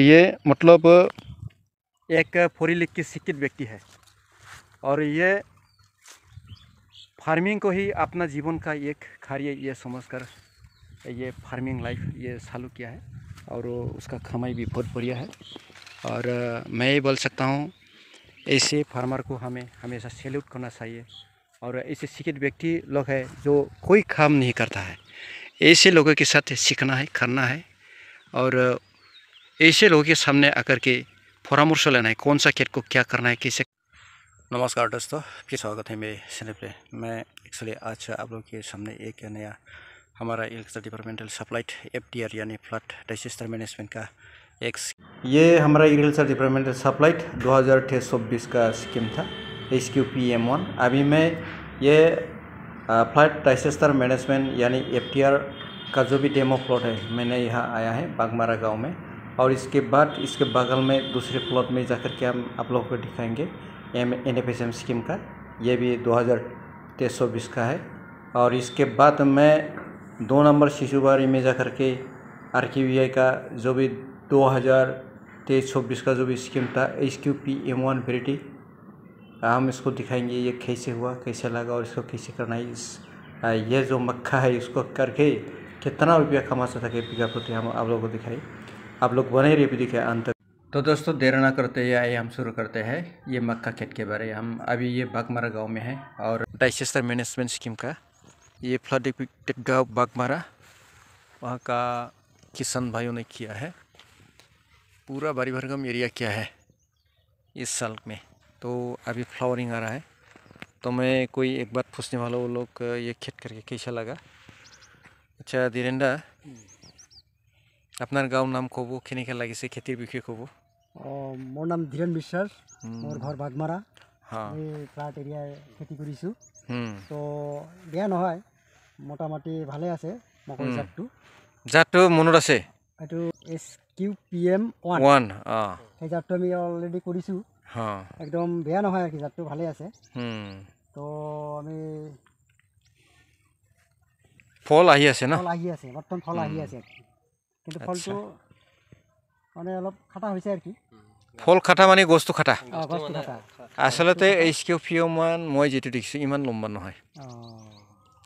ये मतलब एक पढ़ी लिख की शिक्षित व्यक्ति है और ये फार्मिंग को ही अपना जीवन का एक कार्य ये समझकर ये फार्मिंग लाइफ ये चालू किया है और उसका कमाई भी बहुत बढ़िया है और मैं ये बोल सकता हूँ ऐसे फार्मर को हमें हमेशा सैल्यूट करना चाहिए और ऐसे शिक्षित व्यक्ति लोग है जो कोई काम नहीं करता है ऐसे लोगों के साथ सीखना है करना है और ऐसे लोगों के सामने आकर के परामर्श लेना है कौन सा खेत को क्या करना है कैसे नमस्कार दोस्तों फिर स्वागत है मेरे चैनल पे मैं एक्चुअली आज आप लोग के सामने एक नया हमारा एग्रीकल्चर डिपार्टमेंटल सप्लाइट एफ यानी फ्लड रजिस्टर मैनेजमेंट का एक ये हमारा एग्रीकल्चर डिपार्टमेंटल सप्लाइट दो हज़ार का स्कीम था H Q P M one अभी मैं ये फ्लड रजिस्टर मैनेजमेंट यानी एफ का जो भी डेमो प्लॉट है मैंने यहाँ आया है बागमारा गाँव में और इसके बाद इसके बगल में दूसरे प्लॉट में जा कर के हम आप लोगों को दिखाएंगे M N F S M scheme का ये भी दो हज़ार तेईस सौ बीस का है और इसके बाद मैं दो नंबर शिशुबारी में जा कर के आर का जो भी दो हज़ार तेईस सौ बीस का जो भी स्कीम था H Q P M one variety हम इसको दिखाएंगे ये कैसे हुआ कैसे लगा और इसको कैसे करना है इस ये जो मक्खा है इसको करके कितना रुपया कमा सकता है बीघा प्रति हम आप लोगों को दिखाई आप लोग बने रहिए वीडियो के अंत तक तो दोस्तों देर ना करते हैं आइए हम शुरू करते हैं ये मक्का खेत के बारे हम अभी ये बागमारा गांव में है और डाइसेस्टर मैनेजमेंट स्कीम का ये फ्लड इफेक्टेड गाँव बागमारा वहाँ का किसान भाइयों ने किया है पूरा बारी भरगम एरिया क्या है इस साल में तो अभी फ्लावरिंग आ रहा है तो मैं कोई एक बात पूछने वाला वो लोग ये खेत करके कैसा लगा अच्छा धीरेन्द्र আপোনাৰ গাঁৱৰ নাম কব কেনেকে লাগিছে খেতিৰ বিষয়ে কব ও মোর নাম ধীরেন বিশ্বাস মোর ঘর বাগমারা ফ্লাট এরিয়ায় খেতি করছি তো বেয়া নহয় মোটামুটি ভালে আছে মকল জাতটো জাতটু মনত আছে এটো S Q P M one one সেই জাতটু আমি অলৰেডি কৰিছোঁ একদম বেয়া নহয় আর কি জাতটু ভালে আছে তো আমি ফল আহি আছে ন ফল আহি আছে বৰ্তমান ফল আহি আছে ফল খাটা মানে গছটো খাটা গছটো খাটা আসলতে এইস্কিওফিওমান মই যিটো দেখিছোঁ ইমান লম্বা নহয়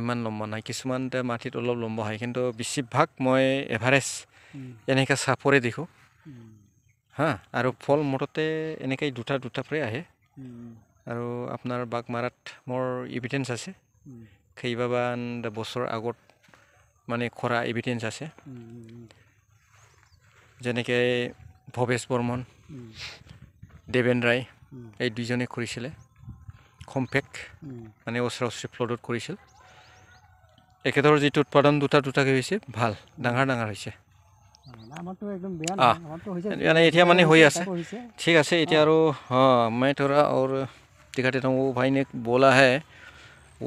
ইমান লম্বা নহয় কিছুমান মাটিত অলপ লম্বা হয় কিন্তু বেছিভাগ মই এভাৰেজ এনেকৈ চাপৰে দেখোঁ হা আৰু ফল মুঠতে এনেকৈ দুটা দুটাৰে আহে আৰু আপোনাৰ বাঘ মাৰাত মোৰ ইভিডেঞ্চ আছে কেইবাবান বছৰ আগত মানে খৰা এভিডেঞ্চ আছে যেনেকৈ ভৱেশ বৰ্মন দেবেন ৰায় এই দুজনে কৰিছিলে কমফেক মানে ওচৰা ওচৰি ফ্লডত কৰিছিল একেদৰে যিটো উৎপাদন দুটা দুটাকৈ হৈছে ভাল ডাঙৰ ডাঙৰ হৈছে মানে এতিয়া মানে হৈ আছে ঠিক আছে এতিয়া আৰু হা মই তৰা আৰু টিকাতে ভাইনীক বোলা হে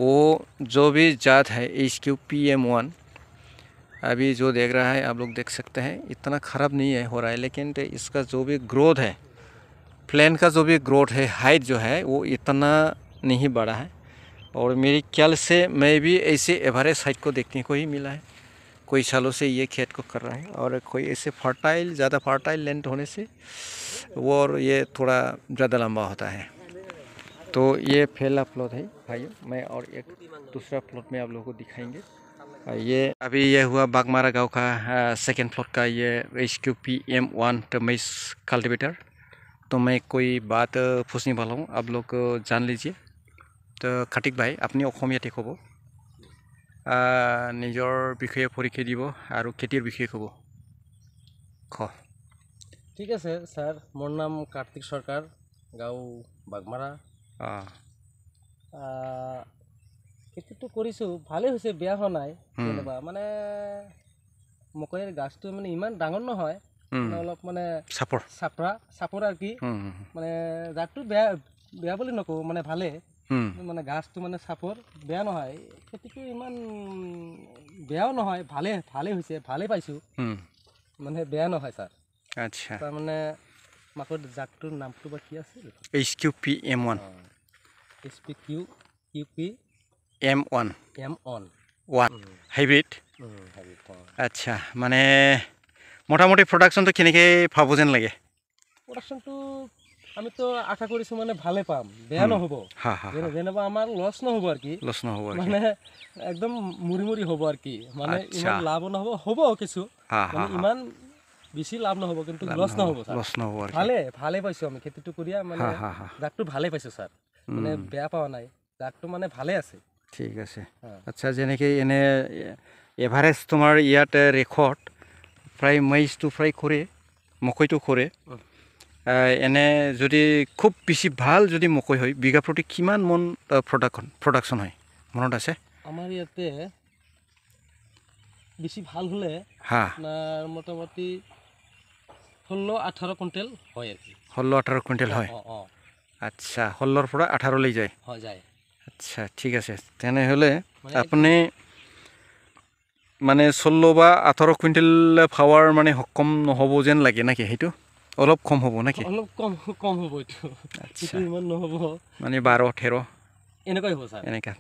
অ' জ বি জাত হে H Q P M one अभी जो देख रहा है आप लोग देख सकते हैं इतना ख़राब नहीं है हो रहा है लेकिन इसका जो भी ग्रोथ है प्लान का जो भी ग्रोथ है हाइट जो है वो इतना नहीं बढ़ा है और मेरे ख्याल से मैं भी ऐसे एवरेज हाइट को देखने को ही मिला है कोई सालों से ये खेत को कर रहा है और कोई ऐसे फर्टाइल ज़्यादा फर्टाइल लैंड होने से वो और ये थोड़ा ज़्यादा लंबा होता है तो ये पहला प्लॉट है भाइयों मैं और एक दूसरा प्लॉट में आप लोगों को दिखाएंगे ये अभी ये हुआ बागमारा गांव का सेकेंड फ्लोर का ये H Q P M one टमेस कल्टिवेटर तो मैं कोई बात पूछने वाला हूँ आप लोग जान लीजिए तो खटिक भाई अपनी অসমীয়াতে ক'ব निजर विषय परीक्षा दी और खेतर विषय ক'ব ख ठीक है सर मोर नाम कार्तिक सरकार গাঁও बागमारा খেতিটো কৰিছোঁ ভালেই হৈছে বেয়া হোৱা নাই কেনেবা মানে মকৈৰ গাছটো মানে ইমান ডাঙৰ নহয় অলপ মানে চাপৰ চাপৰা চাপৰ আৰু কি মানে জাতটো বেয়া বেয়া বুলি নকওঁ মানে ভালেই মানে গাছটো মানে চাপৰ বেয়া নহয় খেতিটো ইমান বেয়াও নহয় ভালেই ভালেই হৈছে ভালেই পাইছোঁ মানে বেয়া নহয় ছাৰ আচ্ছা তাৰমানে মাকৰ জাতটোৰ নামটো বা কি আছিল H Q P M one H P Q Q P M one M one one hybrid আচ্ছা মানে মোটামুটি প্ৰডাকশ্যনটো কেনেকৈ ভাবোঁ যেন লাগে প্ৰডাকশ্যনটো আমিতো আশা কৰিছোঁ মানে ভালে পাম বেয়া নহ'ব যেনিবা আমাৰ লছ নহ'ব আৰু কি লছ নহ'ব মানে একদম মুৰি মুৰি হ'ব আৰু কি মানে ইমান লাভ নহ'ব হ'ব কিছু ইমান বেছি লাভ নহ'ব কিন্তু লছ নহ'ব ভালে ভালে পাইছোঁ আমি খেতিটো কৰি মানে জাকটো ভালে পাইছোঁ ছাৰ মানে বেয়া পোৱা নাই জাকটো মানে ভালে আছে ঠিক আছে আচ্ছা যেনেকে এনে এভাৰেজ তোমাৰ ইয়াতে ৰেকৰ্ড প্ৰায় মাইজটো প্ৰায় কৰে মকৈটো কৰে এনে যদি খুব বেছি ভাল যদি মকৈ হয় বিঘা প্ৰতি কিমান মন প্ৰডাকশ্যন প্ৰডাকশ্যন হয় মনত আছে আমাৰ ইয়াতে বেশি ভাল হলে হ্যাঁ মোটামুটি ষোল্ল আঠাৰো কুইণ্টেল হয় আৰ কি ষোলো আঠাৰো কুইন্টেল হয় আচ্ছা ষোল্লৰ পৰা আঠাৰলৈ যায় হ্যাঁ যায় আচ্ছা ঠিক আছে তেনেহ'লে আপুনি মানে চল্ল বা আঠৰ কুইণ্টেল ফাৱাৰ মানে সক্ষম নহ'ব যেন লাগে নেকি সেইটো অলপ কম হ'ব নেকি অলপ কম কম হ'ব এইটো ইমান নহ'ব মানে বাৰ তেৰ হ'ব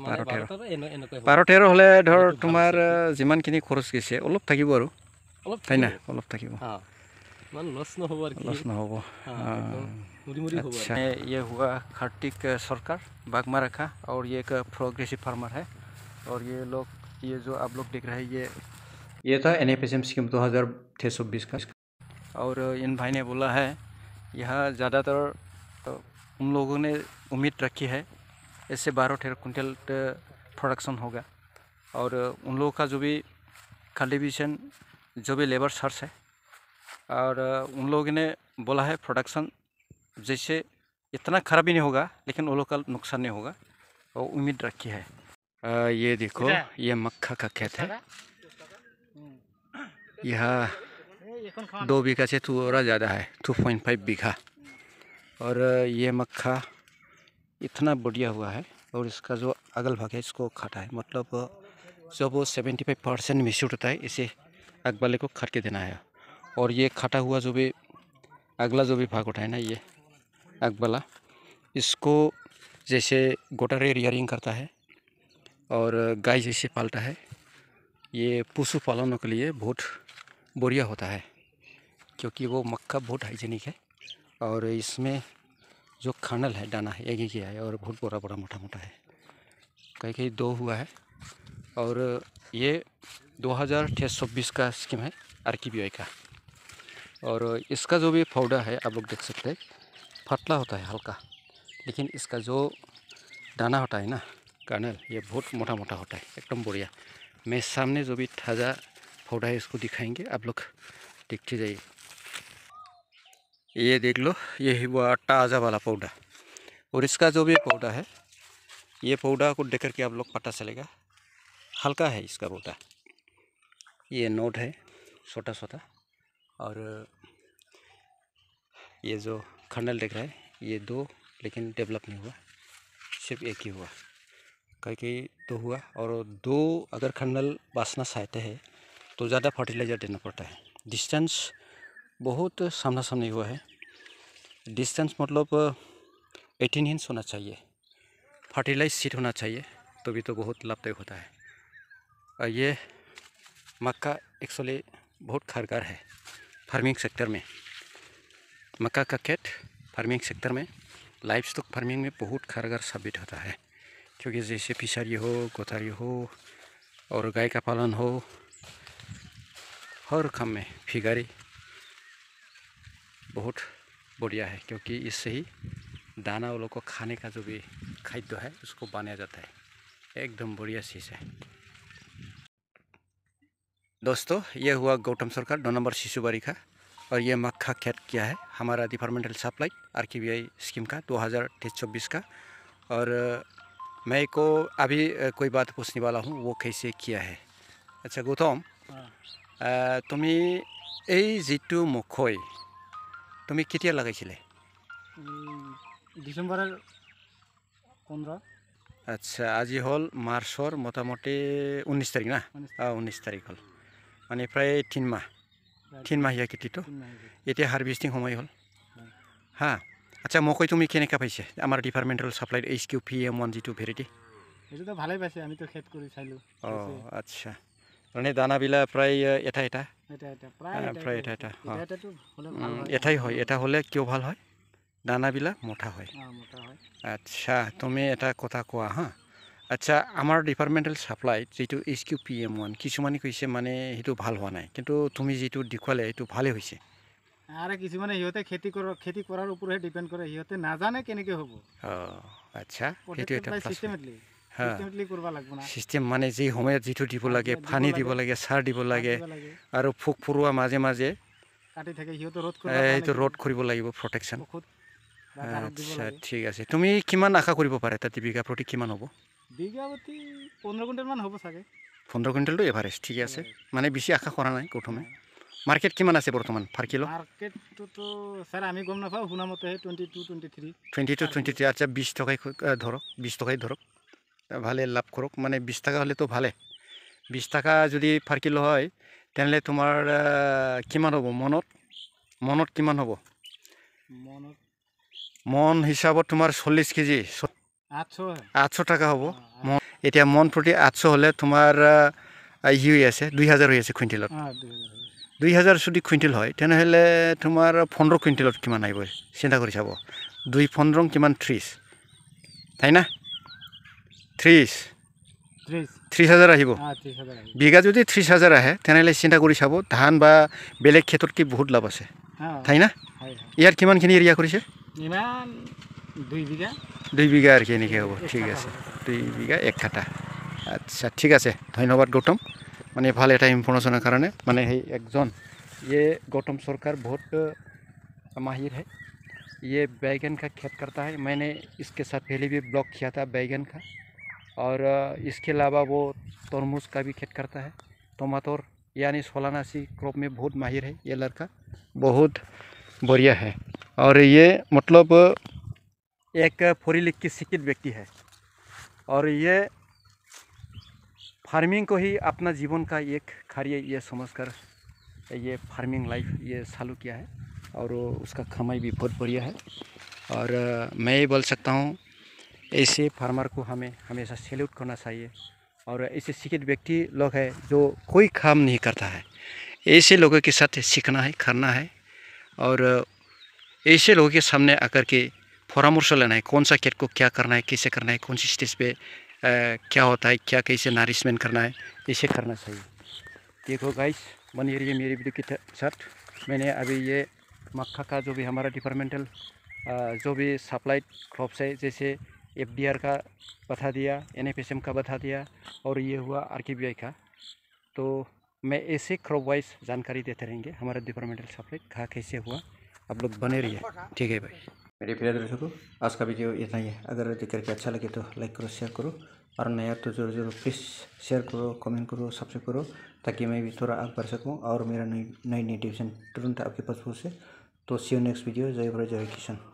বাৰ তেৰ বাৰ তেৰ হ'লে ধৰ তোমাৰ যিমানখিনি খৰচ গৈছে অলপ থাকিব আৰু হয় না অলপ থাকিব हाँ, हाँ। अच्छा। ये हुआ खटिक सरकार बागमा रखा और ये एक प्रोग्रेसिव फार्मर है और ये लोग ये जो आप लोग देख रहे हैं ये ये था N F S M scheme दो हज़ार छः सौ बीस का और इन भाई ने बोला है यह ज़्यादातर तो उन लोगों ने उम्मीद रखी है इससे बारह तेरह कुंटल प्रोडक्शन होगा और उन लोगों का जो भी कल्टिवेशन जो भी लेबर सर्च है और उन लोगों ने बोला है प्रोडक्शन जैसे इतना ख़राब ही नहीं होगा लेकिन वो लोग का नुकसान नहीं होगा और उम्मीद रखी है आ, ये देखो ये मक्खा का खेत है यह दो बीघा से थोड़ा ज़्यादा है टू पॉइंट फाइव बीघा और ये मक्खा इतना बढ़िया हुआ है और इसका जो अगल भाग है इसको खटा है मतलब जब वो सेवेंटी फाइव परसेंट मिश्यूट होता है इसे अगबाले को खट के देना है और ये खटा हुआ जो भी अगला जो भी भाग उठाए ना ये अग इसको जैसे गोटर रियरिंग करता है और गाय जैसे पालता है ये पशु पालनों के लिए बहुत बढ़िया होता है क्योंकि वो मक्का बहुत हाइजीनिक है और इसमें जो खानल है दाना है एक ही किया है और बहुत बड़ा बड़ा मोटा मोटा है कहीं कहीं दो हुआ है और ये दो हज़ार का स्कीम है आर का और इसका जो भी पौधा है आप लोग देख सकते हैं फटला होता है हल्का लेकिन इसका जो दाना होता है ना कर्नल ये बहुत मोटा मोटा होता है एकदम बढ़िया मैं सामने जो भी ताज़ा पौधा है इसको दिखाएंगे आप लोग देखते जाइए ये देख लो ये हुआ ताज़ा वाला पौधा और इसका जो भी पौधा है ये पौधा को देख करके आप लोग पता चलेगा हल्का है इसका पौधा ये नोट है छोटा छोटा और ये जो खंडल दिख रहा है ये दो लेकिन डेवलप नहीं हुआ सिर्फ एक ही हुआ कहीं कहीं तो हुआ और दो अगर खंडल बासना चाहते हैं तो ज़्यादा फर्टिलाइज़र देना पड़ता है डिस्टेंस बहुत सामना सामने हुआ है डिस्टेंस मतलब एटीन इंच होना चाहिए फर्टिलाइज सीट होना चाहिए तभी तो, तो बहुत लाभदायक होता है और ये मक्का एक्चुअली बहुत खरगार है फार्मिंग सेक्टर में मक्का का खेत फार्मिंग सेक्टर में लाइफ स्टॉक फार्मिंग में बहुत कारगर साबित होता है क्योंकि जैसे फिशरी हो कोतारी हो और गाय का पालन हो हर काम में फिगारी बहुत बढ़िया है क्योंकि इससे ही दाना वालों को खाने का जो भी खाद्य है उसको बनाया जाता है एकदम बढ़िया चीज़ है दोस्तों ये हुआ गौतम सरकार दो नंबर शिशुबारी का और ये मक्खा खेत किया है हमारा डिपार्टमेंटल सप्लाई आर स्कीम का दो हज़ार का और मैं को अभी कोई बात पूछने वाला हूँ वो कैसे किया है अच्छा गौतम हाँ। तुम्हें ये जी मखई तुम्हें কেতিয়া लगे डिसेम्बर पंद्रह अच्छा आज हल मार्चर मोटामोटी उन्नीस तारीख ना उन्नीस तारीख हल মানে প্ৰায় তিনিমাহ মাহ তিন খেতিটো এতিয়া হাৰ্ভেষ্টিং সময় হ'ল হা আচ্ছা মোক তুমি কেনেকৈ পাইছে আমাৰ departmental supplied H Q P M one যিটো ভেৰাইটি ভালেই পাইছে অঁ আচ্ছা মানে দানাবিলাক প্ৰায় এটা এটা প্ৰায় এটা এটা এটাই হয় এটা হ'লে কিয় ভাল হয় দানাবিলাক মঠা হয় আচ্ছা তুমি এটা কথা কোৱা হা আচ্ছা আমাৰ ডিপাৰ্টমেণ্টেল ছাপ্লাইত যিটো H Q P M one কিছুমানে কৈছে মানে সেইটো ভাল হোৱা নাই কিন্তু তুমি যিটো দেখুৱালে সেইটো ভালেই হৈছে আৰে কিছুমানে সিহঁতে খেতি কৰ খেতি কৰাৰ ওপৰতহে ডিপেণ্ড কৰে সিহঁতে নাজানে কেনেকৈ হ'ব চিষ্টেম মানে যি সময়ত যিটো দিব লাগে পানী দিব লাগে চাৰ দিব লাগে আৰু ফোক ফুৰোৱা মাজে মাজে ৰদ কৰিব লাগিব প্ৰটেকশ্যন আচ্ছা ঠিক আছে তুমি কিমান আশা কৰিব পাৰে তাত বিঘা প্ৰতি কিমান হ'ব বিঘাপতি পোন্ধৰ কুইণ্টেলমান হ'ব চাগে পোন্ধৰ কুইণ্টেলটো এভাৰেজ ঠিকে আছে মানে বেছি আশা কৰা নাই প্ৰথমে মাৰ্কেট কিমান আছে বৰ্তমান পাৰ কিলো মাৰ্কেটটোতো ছাৰ আমি গম নাপাওঁ শুনামতে twenty two twenty three twenty two twenty three আচ্ছা বিছ টকাই ধৰক বিছ টকাই ধৰক ভালে লাভ কৰক মানে বিছ টকা হ'লেতো ভালে বিছ টকা যদি পাৰ কিলো হয় তেনেহ'লে তোমাৰ কিমান হ'ব মনত মনত কিমান হ'ব মন হিচাপত তোমাৰ চল্লিছ কেজি আঠশ টকা হ'ব এতিয়া মন প্ৰতি আঠশ হ'লে তোমাৰ ই হৈ আছে দুই হাজাৰ হৈ আছে কুইণ্টেলত দুই হাজাৰ যদি কুইণ্টেল হয় তেনেহ'লে তোমাৰ পোন্ধৰ কুইণ্টেলত কিমান আহিব চিন্তা কৰি চাব দুই পোন্ধৰ কিমান ত্ৰিছ হয়না ত্ৰিছ ত্ৰিছ হাজাৰ আহিব বিঘা যদি ত্ৰিছ হাজাৰ আহে তেনেহ'লে চিন্তা কৰি চাব ধান বা বেলেগ ক্ষেত্ৰত কি বহুত লাভ আছে হয়না ইয়াত কিমানখিনি এৰিয়া কৰিছে दु বিঘা আর কি এনেকৈ ठीक है আছে দুই एक এক अच्छा ठीक है धन्यवाद गौतम গৌতম মানে ভাল এটা ইনফৰ্মেশ্যনৰ কাৰণে মানে সেই একজন ये गौतम सरकार बहुत माहिर है ये बैगन का खेत करता है मैंने इसके साथ पहले भी ब्लॉक किया था बैगन का और इसके अलावा वो तरमूज का भी खेत करता है टमाटोर यानी सोलानासी क्रॉप में बहुत माहिर है ये लड़का बहुत बढ़िया है और ये मतलब एक फोरी लिख की शिक्षित व्यक्ति है और ये फार्मिंग को ही अपना जीवन का एक कार्य ये समझकर ये फार्मिंग लाइफ ये चालू किया है और उसका कमाई भी बहुत बढ़िया है और मैं ये बोल सकता हूँ ऐसे फार्मर को हमें हमेशा सैल्यूट करना चाहिए और ऐसे शिक्षित व्यक्ति लोग हैं जो कोई काम नहीं करता है ऐसे लोगों के साथ सीखना है करना है और ऐसे लोगों के सामने आकर के परामर्श लेना है कौन सा खेत को क्या करना है कैसे करना है कौन सी स्टेज पे आ, क्या होता है क्या कैसे नारिशमेंट करना है इसे करना चाहिए देखो गाइस रही है मेरी वीडियो के साथ मैंने अभी ये मक्का का जो भी हमारा डिपार्टमेंटल जो भी सप्लाई क्रॉप्स है जैसे एफ का बता दिया एन का बता दिया और ये हुआ आर का तो मैं ऐसे क्रॉप वाइज जानकारी देते रहेंगे हमारा डिपार्टमेंटल सप्लाई कहाँ कैसे हुआ आप लोग बने रहिए ठीक है भाई मेरे प्यारे दर्शकों आज का वीडियो इतना ही है अगर देख करके अच्छा लगे तो लाइक करो शेयर करो और नया तो ज़रूर ज़रूर प्लीज़ शेयर करो कमेंट करो सब्सक्राइब करो ताकि मैं भी थोड़ा आग बढ़ सकूँ और मेरा नई नई नई डिविजन तुरंत आपके पास पहुँचे तो सी नेक्स्ट वीडियो जय भरो जय किशन